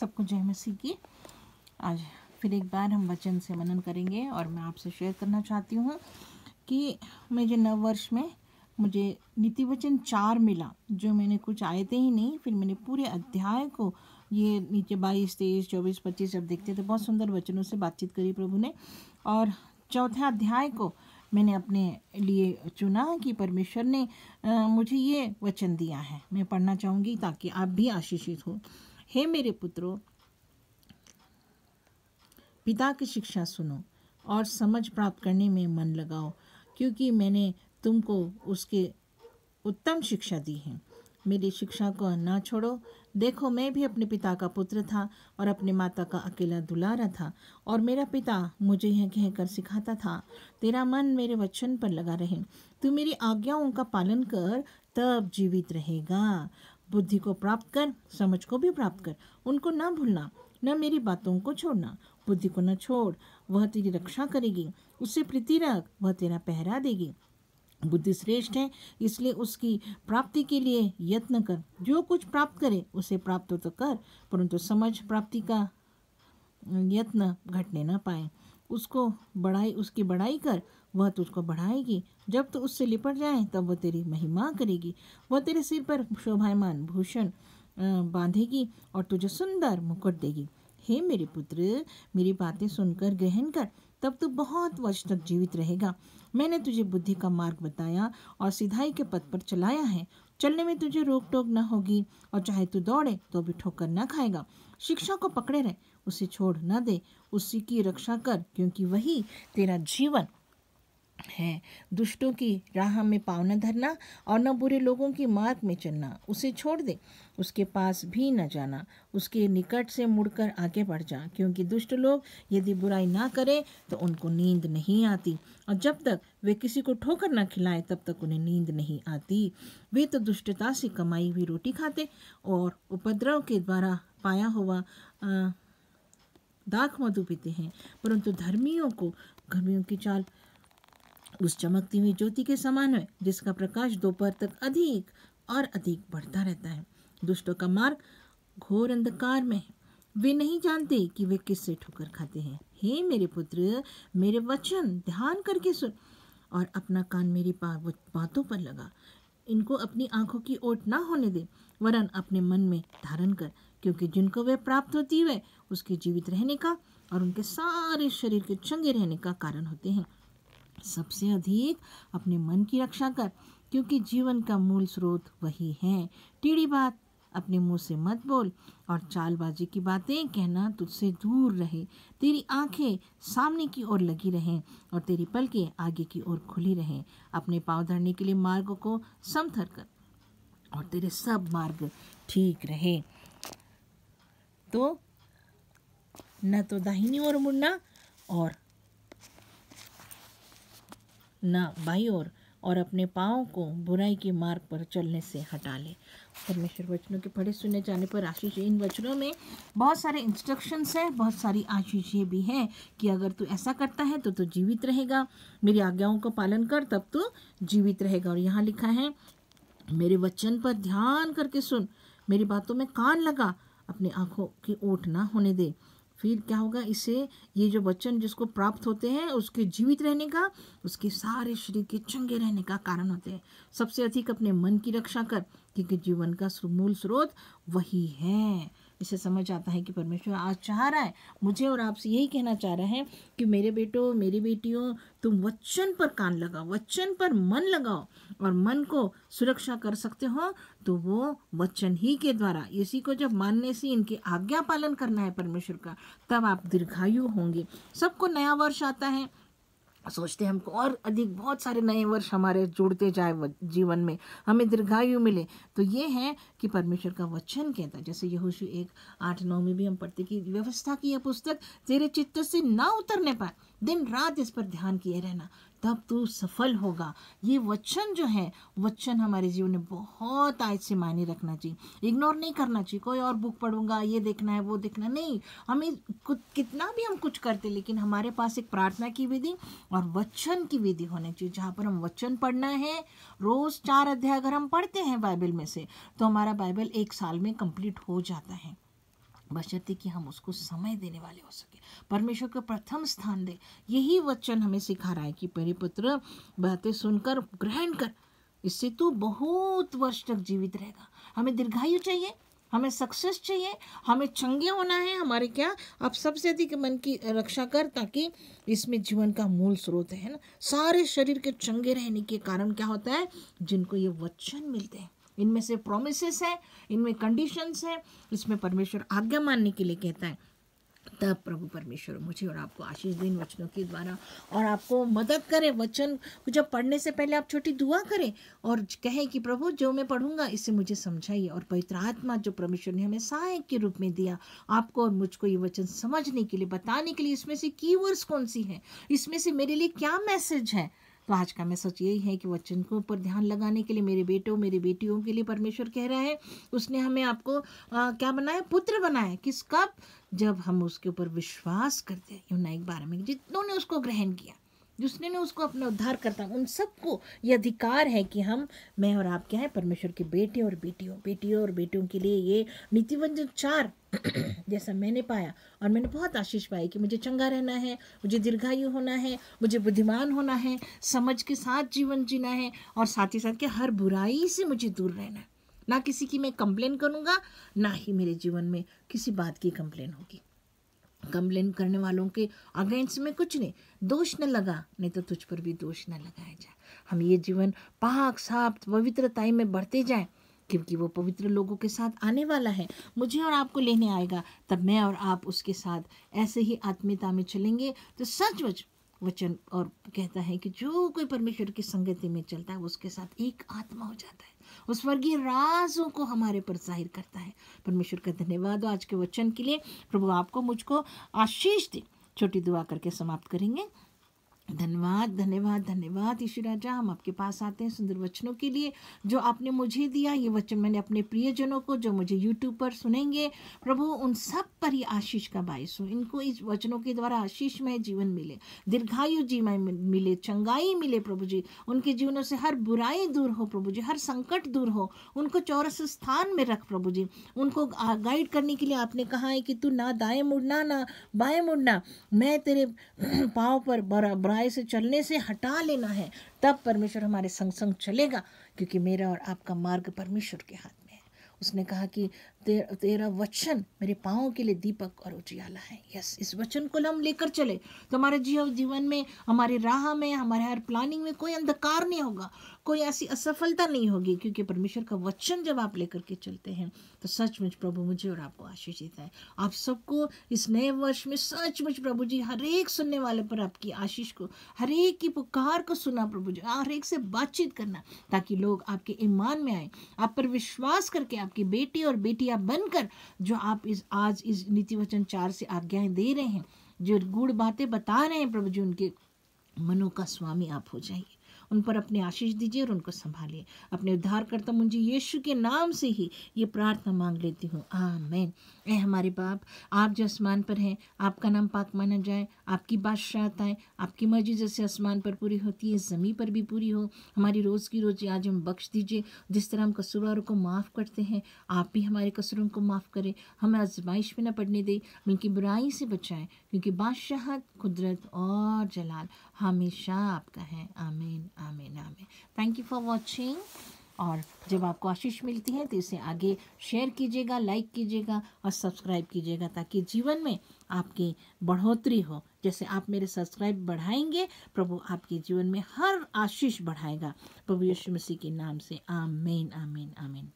सबको जय मसीह की आज फिर एक बार हम वचन से मनन करेंगे और मैं आपसे शेयर करना चाहती हूँ कि मुझे नव वर्ष में मुझे नीति वचन चार मिला जो मैंने कुछ आए थे ही नहीं फिर मैंने पूरे अध्याय को ये नीचे बाईस तेईस चौबीस पच्चीस जब देखते थे बहुत सुंदर वचनों से बातचीत करी प्रभु ने और चौथे अध्याय को मैंने अपने लिए चुना कि परमेश्वर ने आ, मुझे ये वचन दिया है मैं पढ़ना चाहूँगी ताकि आप भी आशीषित हो हे मेरे पुत्रों पिता की शिक्षा सुनो और समझ प्राप्त करने में मन लगाओ क्योंकि मैंने तुमको उसके उत्तम शिक्षा दी है मेरी शिक्षा को ना छोड़ो देखो मैं भी अपने पिता का पुत्र था और अपने माता का अकेला दुलारा था और मेरा पिता मुझे यह कहकर सिखाता था तेरा मन मेरे वचन पर लगा रहे तू मेरी आज्ञाओं का पालन कर तब जीवित रहेगा बुद्धि को प्राप्त कर समझ को भी प्राप्त कर उनको ना भूलना न मेरी बातों को छोड़ना बुद्धि को न छोड़ वह तेरी रक्षा करेगी उससे प्रीति रख वह तेरा पहरा देगी बुद्धि श्रेष्ठ है इसलिए उसकी प्राप्ति के लिए यत्न कर जो कुछ प्राप्त करे उसे प्राप्त तो कर परंतु समझ प्राप्ति का यत्न घटने ना पाए उसको बढ़ाई उसकी बढ़ाई कर वह तुझको तो बढ़ाएगी जब तू उससे लिपट जाए तब वह तेरी महिमा करेगी वह तेरे सिर पर शोभायमान भूषण बांधेगी और तुझे सुंदर मुकुट देगी हे मेरे पुत्र मेरी बातें सुनकर ग्रहण कर तब तू बहुत वर्ष तक जीवित रहेगा मैंने तुझे बुद्धि का मार्ग बताया और सीधाई के पथ पर चलाया है चलने में तुझे रोक टोक न होगी और चाहे तू दौड़े तो भी ठोकर न खाएगा शिक्षा को पकड़े रह उसे छोड़ न दे उसी की रक्षा कर क्योंकि वही तेरा जीवन है दुष्टों की राह में पावना न धरना और न बुरे लोगों की मार्ग में चलना उसे छोड़ दे उसके पास भी न जाना उसके निकट से मुड़कर आगे बढ़ जा क्योंकि दुष्ट लोग यदि बुराई ना करें तो उनको नींद नहीं आती और जब तक वे किसी को ठोकर ना खिलाए तब तक उन्हें नींद नहीं आती वे तो दुष्टता से कमाई हुई रोटी खाते और उपद्रव के द्वारा पाया हुआ दाख मधु पीते हैं परंतु धर्मियों को गर्मियों की चाल उस चमकती हुई ज्योति के समान है जिसका प्रकाश दोपहर तक अधिक और अधिक बढ़ता रहता है दुष्टों का मार्ग घोर अंधकार में है वे नहीं जानते कि वे किससे ठोकर खाते हैं हे मेरे पुत्र मेरे वचन ध्यान करके सुन और अपना कान मेरी बातों पर लगा इनको अपनी आंखों की ओट ना होने दे वरन अपने मन में धारण कर क्योंकि जिनको वे प्राप्त होती है उसके जीवित रहने का और उनके सारे शरीर के चंगे रहने का कारण होते हैं सबसे अधिक अपने मन की रक्षा कर क्योंकि जीवन का मूल स्रोत वही है टीढ़ी बात अपने मुंह से मत बोल और चालबाजी की बातें कहना तुझसे दूर रहे तेरी आंखें सामने की ओर लगी रहें और तेरी पलकें आगे की ओर खुली रहें अपने पाँव धरने के लिए मार्ग को समथर कर और तेरे सब मार्ग ठीक रहे तो न तो दाहिनी ओर मुड़ना और ना बाई ओर और अपने पाँव को बुराई के मार्ग पर चलने से हटा ले परमेश्वर वचनों के पढ़े सुने जाने पर आशीष इन वचनों में बहुत सारे इंस्ट्रक्शंस हैं बहुत सारी आशीष ये भी हैं कि अगर तू ऐसा करता है तो तू जीवित रहेगा मेरी आज्ञाओं का पालन कर तब तू जीवित रहेगा और यहाँ लिखा है मेरे वचन पर ध्यान करके सुन मेरी बातों में कान लगा अपनी आँखों की ओट ना होने दे फिर क्या होगा इससे ये जो वचन जिसको प्राप्त होते हैं उसके जीवित रहने का उसके सारे शरीर के चंगे रहने का कारण होते हैं सबसे अधिक अपने मन की रक्षा कर क्योंकि जीवन का मूल स्रोत वही है इसे समझ आता है कि परमेश्वर आज चाह रहा है मुझे और आपसे यही कहना चाह रहा है कि मेरे बेटो मेरी बेटियों तुम वचन पर कान लगाओ वचन पर मन लगाओ और मन को सुरक्षा कर सकते हो तो वो वचन ही के द्वारा इसी को जब मानने से इनकी आज्ञा पालन करना है परमेश्वर का तब आप दीर्घायु होंगे सबको नया वर्ष आता है सोचते हैं हमको और अधिक बहुत सारे नए वर्ष हमारे जुड़ते जाए जीवन में हमें दीर्घायु मिले तो ये है कि परमेश्वर का वचन कहता है जैसे यहोशु एक आठ नौ में भी हम पढ़ते कि व्यवस्था की यह पुस्तक तेरे चित्त से ना उतरने पाए दिन रात इस पर ध्यान किए रहना तब तू सफल होगा ये वचन जो है वचन हमारे जीवन में बहुत आज से मायने रखना चाहिए इग्नोर नहीं करना चाहिए कोई और बुक पढ़ूंगा ये देखना है वो देखना नहीं हमें कुछ कितना भी हम कुछ करते लेकिन हमारे पास एक प्रार्थना की विधि और वचन की विधि होनी चाहिए जहाँ पर हम वचन पढ़ना है रोज़ चार अध्याय अगर हम पढ़ते हैं बाइबल में से तो हमारा बाइबल एक साल में कंप्लीट हो जाता है बशर्ते कि हम उसको समय देने वाले हो सके परमेश्वर को प्रथम स्थान दे यही वचन हमें सिखा रहा है कि मेरे पुत्र बातें सुनकर ग्रहण कर इससे तू बहुत वर्ष तक जीवित रहेगा हमें दीर्घायु चाहिए हमें सक्सेस चाहिए हमें चंगे होना है हमारे क्या आप सबसे अधिक मन की रक्षा कर ताकि इसमें जीवन का मूल स्रोत है ना सारे शरीर के चंगे रहने के कारण क्या होता है जिनको ये वचन मिलते हैं इनमें से प्रोमिस है इनमें कंडीशंस है इसमें परमेश्वर आज्ञा मानने के लिए कहता है तब प्रभु परमेश्वर मुझे और आपको आशीष दिन वचनों के द्वारा और आपको मदद करे वचन जब पढ़ने से पहले आप छोटी दुआ करें और कहें कि प्रभु जो मैं पढ़ूंगा इसे मुझे समझाइए और पवित्र आत्मा जो परमेश्वर ने हमें सहायक के रूप में दिया आपको और मुझको ये वचन समझने के लिए बताने के लिए इसमें से की कौन सी है इसमें से मेरे लिए क्या मैसेज है तो आज का मैसेज यही है कि वचन को ऊपर ध्यान लगाने के लिए मेरे बेटों मेरी बेटियों के लिए परमेश्वर कह रहा है उसने हमें आपको आ, क्या बनाया पुत्र बनाया किस कब जब हम उसके ऊपर विश्वास करते हैं यूना एक बारह में जितनों ने उसको ग्रहण किया जिसने ने उसको अपना उद्धार करता उन सबको ये अधिकार है कि हम मैं और आप क्या है परमेश्वर के बेटे और बेटियों बेटियों और बेटियों के लिए ये नीतिवंजन चार जैसा मैंने पाया और मैंने बहुत आशीष पाई कि मुझे चंगा रहना है मुझे दीर्घायु होना है मुझे बुद्धिमान होना है समझ के साथ जीवन जीना है और साथ ही साथ के हर बुराई से मुझे दूर रहना है ना किसी की मैं कंप्लेन करूँगा ना ही मेरे जीवन में किसी बात की कंप्लेन होगी कंप्लेन करने वालों के अगेंस्ट में कुछ नहीं दोष न लगा नहीं तो तुझ पर भी दोष न लगाया जाए हम ये जीवन पाक साफ पवित्रताई में बढ़ते जाएं क्योंकि वो पवित्र लोगों के साथ आने वाला है मुझे और आपको लेने आएगा तब मैं और आप उसके साथ ऐसे ही आत्मीयता में चलेंगे तो सचमुच वचन और कहता है कि जो कोई परमेश्वर की संगति में चलता है उसके साथ एक आत्मा हो जाता है उस स्वर्गीय राजों को हमारे पर जाहिर करता है परमेश्वर का धन्यवाद आज के वचन के लिए प्रभु आपको मुझको आशीष दे छोटी दुआ करके समाप्त करेंगे धन्यवाद धन्यवाद धन्यवाद यीशु राजा हम आपके पास आते हैं सुंदर वचनों के लिए जो आपने मुझे दिया ये वचन मैंने अपने प्रियजनों को जो मुझे यूट्यूब पर सुनेंगे प्रभु उन सब पर ही आशीष का बायस हो इनको इस वचनों के द्वारा आशीषमय जीवन मिले दीर्घायु में मिले चंगाई मिले प्रभु जी उनके जीवनों से हर बुराई दूर हो प्रभु जी हर संकट दूर हो उनको चौरस स्थान में रख प्रभु जी उनको गाइड करने के लिए आपने कहा है कि तू ना दाएँ मुड़ना ना बाएँ मुड़ना मैं तेरे पाँव पर बरा बुराई से चलने से हटा लेना है तब परमेश्वर हमारे संग संग चलेगा क्योंकि मेरा और आपका मार्ग परमेश्वर के हाथ में है उसने कहा कि तेर, तेरा वचन मेरे पाओं के लिए दीपक और उजियाला है यस इस वचन को हम लेकर चले तो हमारे जीव जीवन में हमारे राह में हमारे हर प्लानिंग में कोई अंधकार नहीं होगा कोई ऐसी असफलता नहीं होगी क्योंकि परमेश्वर का वचन जब आप लेकर के चलते हैं तो सचमुच प्रभु मुझे और आपको आशीष देता है आप सबको इस नए वर्ष में सचमुच प्रभु जी हर एक सुनने वाले पर आपकी आशीष को हर एक की पुकार को सुना प्रभु जी हर एक से बातचीत करना ताकि लोग आपके ईमान में आए आप पर विश्वास करके आपकी बेटी और बेटियाँ आज्ञा बनकर जो आप इस आज इस नीति वचन चार से आज्ञाएं दे रहे हैं जो गुड़ बातें बता रहे हैं प्रभु जी उनके मनो का स्वामी आप हो जाइए उन पर अपने आशीष दीजिए और उनको संभालिए अपने उद्धारकर्ता मुंजी यीशु के नाम से ही ये प्रार्थना मांग लेती हूँ आमेन ए हमारे बाप आप जो आसमान पर हैं आपका नाम पाक माना जाए आपकी बादशाहत आए आपकी मर्जी जैसे आसमान पर पूरी होती है ज़मीन पर भी पूरी हो हमारी रोज़ की रोजी आज हम बख्श दीजिए जिस तरह हम कसूरवारों को माफ़ करते हैं आप भी हमारे कसूरों को माफ़ करें हमें आजमाइश में न पड़ने दें बल्कि बुराई से बचाएं क्योंकि बादशाहत कुदरत और जलाल हमेशा आपका है आमीन आमीन आमीन थैंक यू फॉर वॉचिंग और जब आपको आशीष मिलती है तो इसे आगे शेयर कीजिएगा लाइक कीजिएगा और सब्सक्राइब कीजिएगा ताकि जीवन में आपकी बढ़ोतरी हो जैसे आप मेरे सब्सक्राइब बढ़ाएंगे प्रभु आपके जीवन में हर आशीष बढ़ाएगा प्रभु यीशु मसीह के नाम से आमीन आमीन आमीन